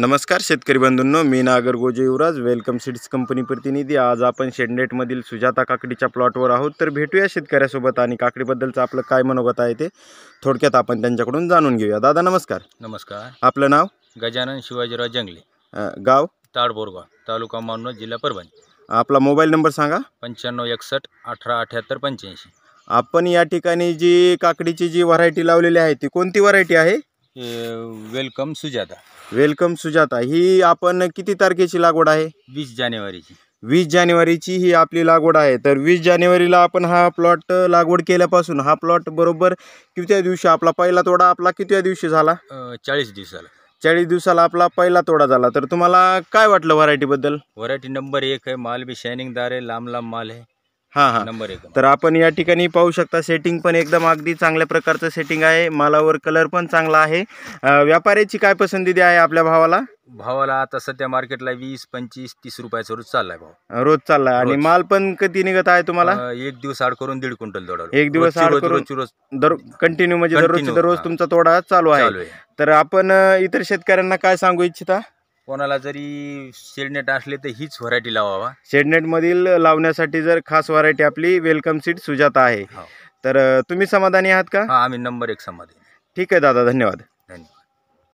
नमस्कार शेतकरी बंधूंनो मी Nagar Yuvraj welcome seeds company प्रतिनिधी आज आपण शेडनेटमधील सुजाता काकडीच्या प्लॉटवर आहोत तर भेटूया शेतकऱ्यासोबत आणि काकडीबद्दलचं आपलं काय मनोगत आहे ते थोडक्यात आपण त्यांच्याकडून जाणून घेऊया दादा नमस्कार नमस्कार आपलं नाव गजानन शिवाजीराव जंगले गाव ताडबोरगाव तालुका मानव जिल्हा परभणी आपला मोबाईल नंबर सांगा पंच्याण्णव एकसष्ट अठरा अठ्याहत्तर पंच्याऐंशी आपण या ठिकाणी जी काकडीची जी व्हरायटी लावलेली आहे ती कोणती व्हरायटी आहे वेलकम सुजाता वेलकम सुजाता ही आपण किती तारखेची लागवड आहे वीस जानेवारीची वीस जानेवारीची ही आपली लागवड आहे तर वीस जानेवारीला आपण हा प्लॉट लागवड केल्यापासून हा प्लॉट बरोबर कितव्या दिवशी आपला पहिला तोडा आपला कितव्या दिवशी झाला चाळीस दिवसाला चाळीस दिवसाला आपला पहिला तोडा झाला तर तुम्हाला काय वाटलं व्हरायटीबद्दल व्हरायटी नंबर एक आहे माल बी शायनिंगदार आहे लांब लांब माल आहे नंबर तर आपण या ठिकाणी पाहू शकता सेटिंग पण एकदम अगदी चांगल्या प्रकारचं सेटिंग आहे मालावर कलर पण चांगला आहे व्यापाऱ्याची काय पसंती आहे आपल्या भावाला भावाला आता सध्या मार्केटला वीस पंचवीस तीस रुपयाचा रोज चाललाय भाऊ रोज चालला आणि माल पण कधी निघत आहे तुम्हाला एक दिवस आड करून दीड क्विंटल दोडा एक दिवस आड रोज- करून कंटिन्यू म्हणजे दररोज दररोज तुमचा तोडा चालू आहे तर आपण इतर शेतकऱ्यांना काय सांगू इच्छिता कोणाला जरी शेडनेट असले तर हीच व्हरायटी लावावा शेडनेटमधील लावण्यासाठी जर खास व्हरायटी आपली वेलकम सीट सुजाता आहे हो. तर तुम्ही समाधानी आहात का आम्ही नंबर एक समाधानी ठीक आहे दादा धन्यवाद धन्यवाद